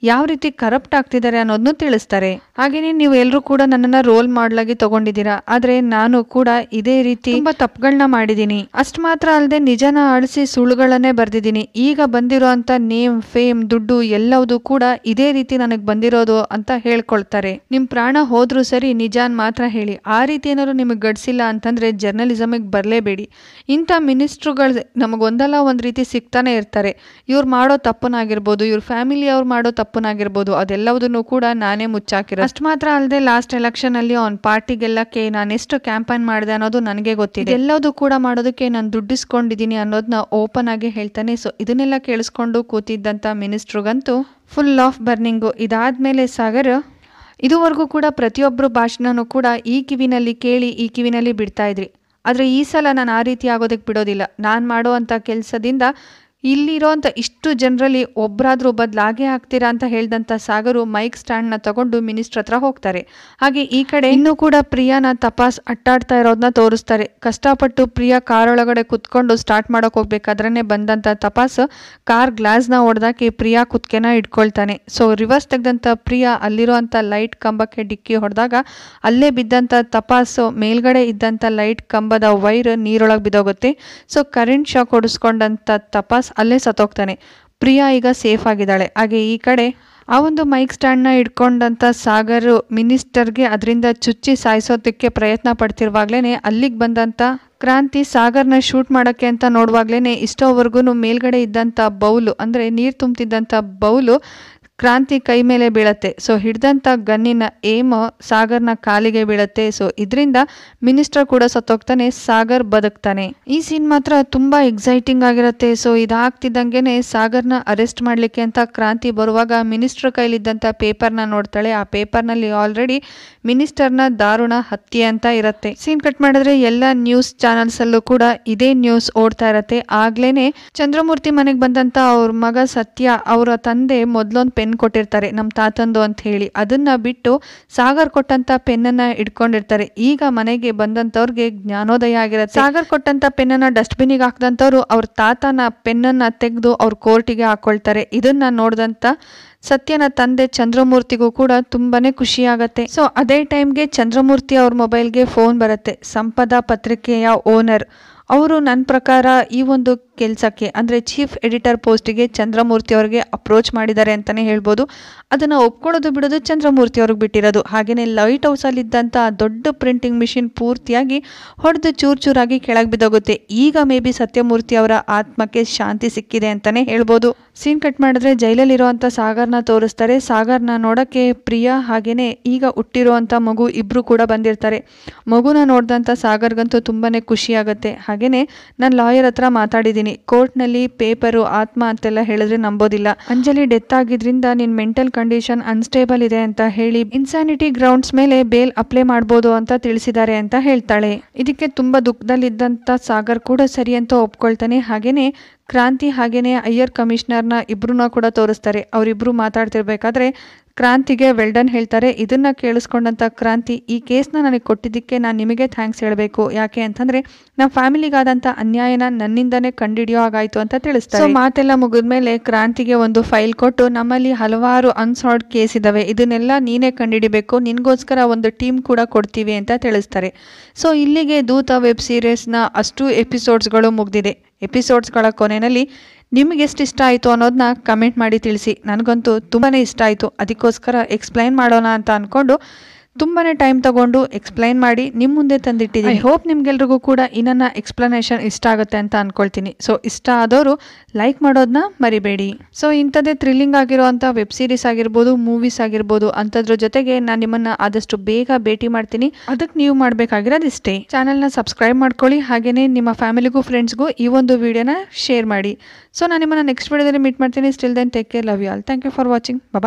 ಯಾವ ರೀತಿ ಕರಪ್ಟ್ ಆಗ್ತಿದ್ದಾರೆ ಅನ್ನೋದನ್ನು ತಿಳಿಸ್ತಾರೆ ಹಾಗೆಯೇ ನೀವು ಎಲ್ಲರೂ ಕೂಡ ನನ್ನನ್ನು ರೋಲ್ ಮಾಡಲಾಗಿ ತಗೊಂಡಿದ್ದೀರಾ ಆದರೆ ನಾನು ಕೂಡ ಇದೇ ರೀತಿ ತುಂಬ ತಪ್ಪುಗಳನ್ನ ಮಾಡಿದ್ದೀನಿ ಅಷ್ಟು ಮಾತ್ರ ಅಲ್ಲದೆ ನಿಜನ ಆಳಿಸಿ ಸುಳ್ಳುಗಳನ್ನೇ ಬರ್ದಿದೀನಿ ಈಗ ಬಂದಿರೋಂತ ನೇಮ್ ಫೇಮ್ ದುಡ್ಡು ಎಲ್ಲವೂ ಕೂಡ ಇದೇ ರೀತಿ ನನಗೆ ಬಂದಿರೋದು ಅಂತ ಹೇಳ್ಕೊಳ್ತಾರೆ ನಿಮ್ಮ ಪ್ರಾಣ ಹೋದ್ರು ಸರಿ ನಿಜಾನ್ ಮಾತ್ರ ಹೇಳಿ ಆ ರೀತಿ ಏನಾದ್ರು ನಿಮಗೆ ಗಡ್ಸಿಲ್ಲ ಅಂತಂದ್ರೆ ಜರ್ನಲಿಸ್ಟ್ ಜರ್ನಲಿಸಮಿಗೆ ಬರಲೇಬೇಡಿ ಇಂಥ ಮಿನಿಸ್ಟ್ರುಗಳು ನಮಗೊಂದಲ್ಲ ಒಂದು ರೀತಿ ಸಿಗ್ತಾನೆ ಇರ್ತಾರೆ ಇವ್ರು ಮಾಡೋ ತಪ್ಪನಾಗಿರ್ಬೋದು ಇವ್ರ ಫ್ಯಾಮಿಲಿ ಅವ್ರು ಮಾಡೋ ತಪ್ಪನಾಗಿರ್ಬೋದು ಅದೆಲ್ಲವುದನ್ನು ಕೂಡ ನಾನೇ ಮುಚ್ಚಾಕಿರೋ ಅಷ್ಟು ಮಾತ್ರ ಅಲ್ಲದೆ ಲಾಸ್ಟ್ ಎಲೆಕ್ಷನಲ್ಲಿ ಅವ್ನ ಪಾರ್ಟಿಗೆಲ್ಲಕ್ಕೆ ನಾನು ಎಷ್ಟು ಕ್ಯಾಂಪೇನ್ ಮಾಡಿದೆ ಅನ್ನೋದು ನನಗೆ ಗೊತ್ತಿದೆ ಎಲ್ಲದೂ ಕೂಡ ಮಾಡೋದಕ್ಕೆ ನಾನು ದುಡ್ಡಿಸ್ಕೊಂಡಿದ್ದೀನಿ ಅನ್ನೋದನ್ನ ಓಪನ್ ಆಗಿ ಹೇಳ್ತಾನೆ ಸೊ ಇದನ್ನೆಲ್ಲ ಕೇಳಿಸ್ಕೊಂಡು ಕೂತಿದ್ದಂಥ ಮಿನಿಸ್ಟ್ರಿಗಂತೂ ಫುಲ್ ಆಫ್ ಬರ್ನಿಂಗು ಇದಾದಮೇಲೆ ಸಾಗರ್ ಇದುವರೆಗೂ ಕೂಡ ಪ್ರತಿಯೊಬ್ಬರು ಭಾಷಣನೂ ಕೂಡ ಈ ಕಿವಿನಲ್ಲಿ ಕೇಳಿ ಈ ಕಿವಿನಲ್ಲಿ ಬಿಡ್ತಾ ಇದ್ರಿ ಆದರೆ ಈ ಸಲ ನಾನು ಆ ರೀತಿ ಆಗೋದಕ್ಕೆ ಬಿಡೋದಿಲ್ಲ ನಾನು ಮಾಡುವಂಥ ಕೆಲಸದಿಂದ ಇಲ್ಲಿರೋಂಥ ಇಷ್ಟು ಜನರಲ್ಲಿ ಒಬ್ಬರಾದರೂ ಬದಲಾಗೆ ಆಗ್ತೀರಾ ಅಂತ ಹೇಳಿದಂಥ ಸಾಗರು ಮೈಕ್ ಸ್ಟ್ಯಾಂಡ್ನ ತಗೊಂಡು ಮಿನಿಸ್ಟ್ರ್ ಹತ್ರ ಹೋಗ್ತಾರೆ ಹಾಗೆ ಈ ಕಡೆ ಇನ್ನೂ ಕೂಡ ಪ್ರಿಯಾನ ತಪಾಸ್ ಅಟ್ಟಾಡ್ತಾ ಇರೋದನ್ನ ತೋರಿಸ್ತಾರೆ ಕಷ್ಟಪಟ್ಟು ಪ್ರಿಯಾ ಕಾರೊಳಗಡೆ ಕುತ್ಕೊಂಡು ಸ್ಟಾರ್ಟ್ ಮಾಡೋಕೆ ಹೋಗ್ಬೇಕಾದ್ರೆ ಬಂದಂಥ ತಪಾಸ್ ಕಾರ್ ಗ್ಲಾಸ್ನ ಹೊಡೆದಾಕಿ ಪ್ರಿಯಾ ಕುತ್ಕೆನ ಇಟ್ಕೊಳ್ತಾನೆ ಸೊ ರಿವರ್ಸ್ ತೆಗೆದಂಥ ಪ್ರಿಯಾ ಅಲ್ಲಿರೋಂಥ ಲೈಟ್ ಕಂಬಕ್ಕೆ ಡಿಕ್ಕಿ ಹೊಡೆದಾಗ ಅಲ್ಲೇ ಬಿದ್ದಂಥ ತಪಾಸು ಮೇಲ್ಗಡೆ ಇದ್ದಂಥ ಲೈಟ್ ಕಂಬದ ವೈರ್ ನೀರೊಳಗೆ ಬಿದ್ದೋಗುತ್ತೆ ಸೊ ಕರೆಂಟ್ ಶಾಕ್ ಹೊಡಿಸ್ಕೊಂಡಂಥ ತಪಾಸ್ ಅಲ್ಲೇ ಸತ್ತೋಗ್ತಾನೆ ಪ್ರಿಯಾ ಈಗ ಸೇಫ್ ಆಗಿದ್ದಾಳೆ ಹಾಗೆ ಈ ಕಡೆ ಆ ಒಂದು ಮೈಕ್ ಸ್ಟ್ಯಾಂಡ್ನ ಇಟ್ಕೊಂಡಂಥ ಸಾಗರ್ ಮಿನಿಸ್ಟರ್ಗೆ ಅದರಿಂದ ಚುಚ್ಚಿ ಸಾಯಿಸೋದಕ್ಕೆ ಪ್ರಯತ್ನ ಪಡ್ತಿರುವಾಗ್ಲೇ ಅಲ್ಲಿಗೆ ಬಂದಂಥ ಕ್ರಾಂತಿ ಸಾಗರ್ನ ಶೂಟ್ ಮಾಡೋಕ್ಕೆ ಅಂತ ನೋಡುವಾಗ್ಲೇ ಇಷ್ಟೋವರೆಗೂ ಮೇಲ್ಗಡೆ ಇದ್ದಂಥ ಬೌಲು ಅಂದರೆ ನೀರು ತುಂಬುತ್ತಿದ್ದಂಥ ಬೌಲು ಕ್ರಾಂತಿ ಕೈ ಮೇಲೆ ಬೀಳತ್ತೆ ಸೊ ಹಿಡ್ದಂಥ ಗನ್ನಿನ ಏಮ್ ಸಾಗರ್ನ ಕಾಲಿಗೆ ಬೀಳತ್ತೆ ಸೊ ಇದರಿಂದ ಮಿನಿಸ್ಟರ್ ಕೂಡ ಸತ್ತೋಗ್ತಾನೆ ಸಾಗರ್ ಬದುಕ್ತಾನೆ ಈ ಸೀನ್ ಮಾತ್ರ ತುಂಬ ಎಕ್ಸೈಟಿಂಗ್ ಆಗಿರುತ್ತೆ ಸೊ ಇದಾಗ್ತಿದ್ದಂಗೆನೆ ಸಾಗರ್ನ ಅರೆಸ್ಟ್ ಮಾಡಲಿಕ್ಕೆ ಅಂತ ಕ್ರಾಂತಿ ಬರುವಾಗ ಮಿನಿಸ್ಟರ್ ಕೈಲಿದ್ದಂಥ ಪೇಪರ್ನ ನೋಡ್ತಾಳೆ ಆ ಪೇಪರ್ನಲ್ಲಿ ಆಲ್ರೆಡಿ ಮಿನಿಸ್ಟರ್ನ ದಾರುಣ ಹತ್ಯೆ ಅಂತ ಇರುತ್ತೆ ಸೀನ್ ಕಟ್ ಮಾಡಿದ್ರೆ ಎಲ್ಲ ನ್ಯೂಸ್ ಚಾನೆಲ್ಸ್ ಅಲ್ಲೂ ಕೂಡ ಇದೇ ನ್ಯೂಸ್ ಓಡ್ತಾ ಇರತ್ತೆ ಆಗ್ಲೇನೆ ಚಂದ್ರಮೂರ್ತಿ ಮನೆಗೆ ಬಂದಂತ ಅವ್ರ ಮಗ ಸತ್ಯ ಅವರ ತಂದೆ ಮೊದ್ಲೊಂದು ಪೆನ್ ಕೊಟ್ಟಿರ್ತಾರೆ ನಮ್ಮ ತಾತಂದು ಅಂತ ಹೇಳಿ ಅದನ್ನು ಬಿಟ್ಟು ಸಾಗರ್ ಕೊಟ್ಟಂತ ಪೆನ್ನನ್ನು ಇಟ್ಕೊಂಡಿರ್ತಾರೆ ಈಗ ಮನೆಗೆ ಬಂದಂಥವ್ರಿಗೆ ಜ್ಞಾನೋದಯ ಆಗಿರುತ್ತೆ ಸಾಗರ್ ಕೊಟ್ಟಂಥ ಪೆನ್ನನ್ನು ಡಸ್ಟ್ಬಿನ್ನಿಗೆ ಹಾಕಿದಂಥವ್ರು ಅವ್ರ ತಾತನ ಪೆನ್ನನ್ನು ತೆಗೆದು ಅವ್ರ ಕೋರ್ಟಿಗೆ ಹಾಕೊಳ್ತಾರೆ ಇದನ್ನು ನೋಡಿದಂಥ ಸತ್ಯನ ತಂದೆ ಚಂದ್ರಮೂರ್ತಿಗೂ ಕೂಡ ತುಂಬಾನೇ ಖುಷಿ ಆಗತ್ತೆ ಸೊ ಅದೇ ಟೈಮ್ಗೆ ಚಂದ್ರಮೂರ್ತಿ ಅವ್ರ ಮೊಬೈಲ್ಗೆ ಫೋನ್ ಬರುತ್ತೆ ಸಂಪದ ಪತ್ರಿಕೆಯ ಓನರ್ ಅವರು ನನ್ನ ಪ್ರಕಾರ ಈ ಒಂದು ಕೆಲಸಕ್ಕೆ ಅಂದರೆ ಚೀಫ್ ಎಡಿಟರ್ ಪೋಸ್ಟಿಗೆ ಚಂದ್ರಮೂರ್ತಿ ಅವರಿಗೆ ಅಪ್ರೋಚ್ ಮಾಡಿದ್ದಾರೆ ಅಂತಲೇ ಹೇಳ್ಬೋದು ಅದನ್ನು ಒಪ್ಕೊಳ್ಳೋದು ಬಿಡೋದು ಚಂದ್ರಮೂರ್ತಿ ಅವ್ರಿಗೆ ಬಿಟ್ಟಿರೋದು ಹಾಗೆಯೇ ಲೈಟ್ ಹೌಸಲ್ಲಿದ್ದಂಥ ದೊಡ್ಡ ಪ್ರಿಂಟಿಂಗ್ ಮಿಷಿನ್ ಪೂರ್ತಿಯಾಗಿ ಹೊಡೆದು ಚೂರು ಚೂರಾಗಿ ಕೆಳಗೆ ಬಿದ್ದೋಗುತ್ತೆ ಈಗ ಮೇ ಬಿ ಸತ್ಯಮೂರ್ತಿ ಅವರ ಆತ್ಮಕ್ಕೆ ಶಾಂತಿ ಸಿಕ್ಕಿದೆ ಅಂತಲೇ ಹೇಳ್ಬೋದು ಸೀನ್ ಕಟ್ ಮಾಡಿದ್ರೆ ಜೈಲಲ್ಲಿರುವಂಥ ಸಾಗರ್ನ ತೋರಿಸ್ತಾರೆ ಸಾಗರ್ನ ನೋಡೋಕ್ಕೆ ಪ್ರಿಯಾ ಹಾಗೆಯೇ ಈಗ ಹುಟ್ಟಿರುವಂಥ ಮಗು ಇಬ್ಬರು ಕೂಡ ಬಂದಿರ್ತಾರೆ ಮಗುನ ನೋಡಿದಂಥ ಸಾಗರ್ಗಂತೂ ತುಂಬಾ ಖುಷಿಯಾಗುತ್ತೆ ಹಾಗೆಯೇ ನಾನು ಲಾಯರ್ ಹತ್ರ ಮಾತಾಡಿದ್ದೀನಿ ಕೋರ್ಟ್ ಕೋರ್ಟ್ನಲ್ಲಿ ಪೇಪರು ಆತ್ಮ ಅಂತೆಲ್ಲ ಹೇಳಿದ್ರೆ ನಂಬೋದಿಲ್ಲ ಅಂಜಲಿ ಡೆತ್ ಆಗಿದ್ರಿಂದ ನಿನ್ ಮೆಂಟಲ್ ಕಂಡೀಷನ್ ಅನ್ಸ್ಟೇಬಲ್ ಇದೆ ಅಂತ ಹೇಳಿ ಇನ್ಸಾನಿಟಿ ಗ್ರೌಂಡ್ಸ್ ಮೇಲೆ ಬೇಲ್ ಅಪ್ಲೈ ಮಾಡ್ಬೋದು ಅಂತ ತಿಳಿಸಿದ್ದಾರೆ ಅಂತ ಹೇಳ್ತಾಳೆ ಇದಕ್ಕೆ ತುಂಬಾ ದುಃಖದಲ್ಲಿದ್ದಂತ ಸಾಗರ್ ಕೂಡ ಸರಿ ಅಂತ ಒಪ್ಕೊಳ್ತಾನೆ ಹಾಗೇನೆ ಕ್ರಾಂತಿ ಹಾಗೆಯೇ ಅಯ್ಯರ್ ಕಮಿಷನರ್ನ ಇಬ್ಬರೂನ ಕೂಡ ತೋರಿಸ್ತಾರೆ ಅವರಿಬ್ಬರು ಮಾತಾಡ್ತಿರ್ಬೇಕಾದ್ರೆ ಕ್ರಾಂತಿಗೆ ವೆಲ್ಡನ್ ಹೇಳ್ತಾರೆ ಇದನ್ನು ಕೇಳಿಸ್ಕೊಂಡಂಥ ಕ್ರಾಂತಿ ಈ ಕೇಸ್ನ ನನಗೆ ಕೊಟ್ಟಿದ್ದಕ್ಕೆ ನಾನು ನಿಮಗೆ ಥ್ಯಾಂಕ್ಸ್ ಹೇಳಬೇಕು ಯಾಕೆ ಅಂತಂದರೆ ನಮ್ಮ ಫ್ಯಾಮಿಲಿಗಾದಂಥ ಅನ್ಯಾಯನ ನನ್ನಿಂದನೇ ಕಂಡಿಡಿಯೋ ಆಗಾಯಿತು ಅಂತ ತಿಳಿಸ್ತಾರೆ ಸೊ ಮಾತೆಲ್ಲ ಮುಗಿದ ಮೇಲೆ ಕ್ರಾಂತಿಗೆ ಒಂದು ಫೈಲ್ ಕೊಟ್ಟು ನಮ್ಮಲ್ಲಿ ಹಲವಾರು ಅನ್ಸಾಲ್ಡ್ ಕೇಸ್ ಇದ್ದಾವೆ ಇದನ್ನೆಲ್ಲ ನೀನೇ ಕಂಡಿಡಿಬೇಕು ನಿನಗೋಸ್ಕರ ಒಂದು ಟೀಮ್ ಕೂಡ ಕೊಡ್ತೀವಿ ಅಂತ ತಿಳಿಸ್ತಾರೆ ಸೊ ಇಲ್ಲಿಗೆ ದೂತ ವೆಬ್ ಸೀರೀಸ್ನ ಅಷ್ಟು ಎಪಿಸೋಡ್ಸ್ಗಳು ಮುಗಿದಿದೆ ಎಪಿಸೋಡ್ಸ್ಗಳ ಕೊನೆಯಲ್ಲಿ ಇಷ್ಟ ಆಯಿತು ಅನ್ನೋದನ್ನ ಕಮೆಂಟ್ ಮಾಡಿ ತಿಳಿಸಿ ನನಗಂತೂ ತುಂಬಾ ಇಷ್ಟ ಆಯಿತು ಅದಕ್ಕೋಸ್ಕರ ಎಕ್ಸ್ಪ್ಲೈನ್ ಮಾಡೋಣ ಅಂತ ಅಂದ್ಕೊಂಡು ತುಂಬಾ ಟೈಮ್ ತಗೊಂಡು ಎಕ್ಸ್ಪ್ಲೈನ್ ಮಾಡಿ ನಿಮ್ಮ ಮುಂದೆ ತಂದಿಟ್ಟಿದ್ದೀನಿ ಐ ಹೋಪ್ ನಿಮ್ಗೆಲ್ರಿಗೂ ಕೂಡ ಇನ್ನ ಎಕ್ಸ್ಪ್ಲನೇಷನ್ ಇಷ್ಟ ಆಗುತ್ತೆ ಅಂತ ಅನ್ಕೊಳ್ತೀನಿ ಸೊ ಇಷ್ಟ ಆದವರು ಲೈಕ್ ಮಾಡೋದನ್ನ ಮರಿಬೇಡಿ ಸೊ ಇಂಥದ್ದೇ ಥ್ರಿಲ್ಲಿಂಗ್ ಆಗಿರೋವಂಥ ವೆಬ್ ಸೀರೀಸ್ ಆಗಿರ್ಬೋದು ಮೂವೀಸ್ ಆಗಿರ್ಬೋದು ಅಂಥದ್ರ ಜೊತೆಗೆ ನಾನು ನಿಮ್ಮನ್ನು ಆದಷ್ಟು ಬೇಗ ಭೇಟಿ ಮಾಡ್ತೀನಿ ಅದಕ್ಕೆ ನೀವು ಮಾಡಬೇಕಾಗಿರೋದು ಇಷ್ಟೇ ಚಾನಲ್ನ ಸಬ್ಸ್ಕ್ರೈಬ್ ಮಾಡ್ಕೊಳ್ಳಿ ಹಾಗೆಯೇ ನಿಮ್ಮ ಫ್ಯಾಮಿಲಿಗೂ ಫ್ರೆಂಡ್ಸ್ಗೂ ಈ ಒಂದು ವಿಡಿಯೋನ ಶೇರ್ ಮಾಡಿ ಸೊ ನಾನು ನಿಮ್ಮನ್ನ ನೆಕ್ಸ್ಟ್ ವಿಡಿಯೋದಲ್ಲಿ ಮೀಟ್ ಮಾಡ್ತೀನಿ still then take care love you all thank you for watching bye